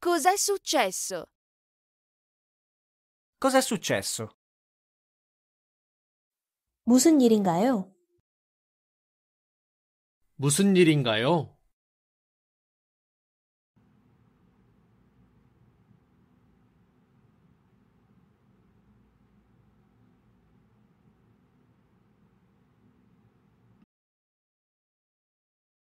Cos'è successo? Cos'è successo? 무슨 일인가요? 무슨 일인가요?